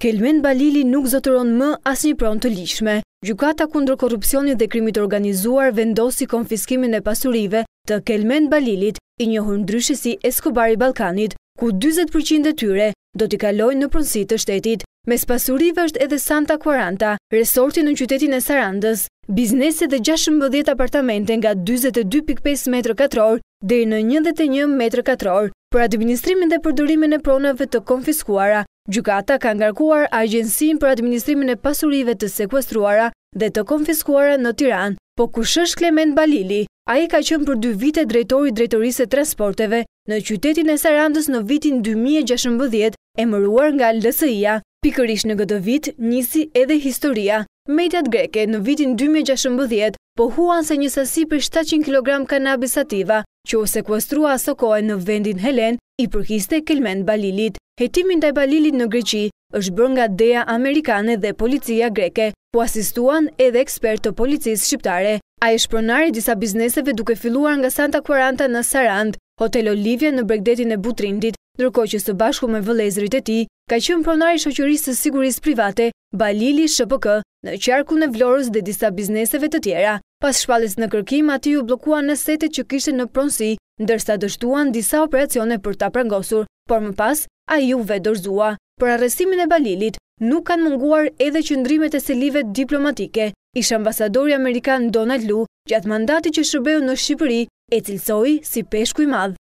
Kelmen Balili nuk zotëron më asë një pronë të lishme. Gjukata kundër korupcionit dhe krimit organizuar vendosi konfiskimin e pasurive të Kelmen Balilit, i njohur ndryshe si Eskobari Balkanit, ku 20% e tyre do t'i kalojnë në pronsi të shtetit. Mes pasurive është edhe Santa Quaranta, resorti në qytetin e Sarandës, biznesi dhe 16 apartamente nga 22.5 m2 dhe në 11.1 m2 për administrimin dhe përdorimin e pronave të konfiskuara Gjukata ka ngarkuar agjensin për administrimin e pasurive të sekwestruara dhe të konfiskuara në Tiran, po kushësh Klement Balili, a i ka qënë për dy vite drejtori drejtorisë e transporteve në qytetin e Sarandës në vitin 2016 e mëruar nga lsi Pikërish në gëtë vit, njësi edhe historia. Mediat greke në vitin 2016 Po huan se një sasi për 700 kg kanabis sativa, që u sekwestrua aso kohen në vendin Helen, i përkiste Kelmen Balilit. Hetimin taj Balilit në Greqi është bërë nga DEA Amerikane dhe policia greke, po asistuan edhe ekspert të policisë shqiptare. A e shpronari disa bizneseve duke filluar nga Santa Quaranta në Sarand, Hotel Olivia në bregdetin e Butrindit, nërko që së bashku me vëlezrit e ti, ka qënë pronari shoqërisë të sigurisë private Balili SHPK, në qarku në Vlorës dhe disa bizneseve të tjera. Pas shpalis në kërkim, ati ju blokuan në setet që kishtë në pronsi, ndërsa dështuan disa operacione për ta prangosur, por më pas, a ju vedorzua. Për arresimin e Balilit, nuk kanë munguar edhe qëndrimet e selive diplomatike. Ishë ambasadori Amerikan Donald Lu, gjatë mandati që shërbeu në Shqipëri, e cilsoj si peshku i madhë.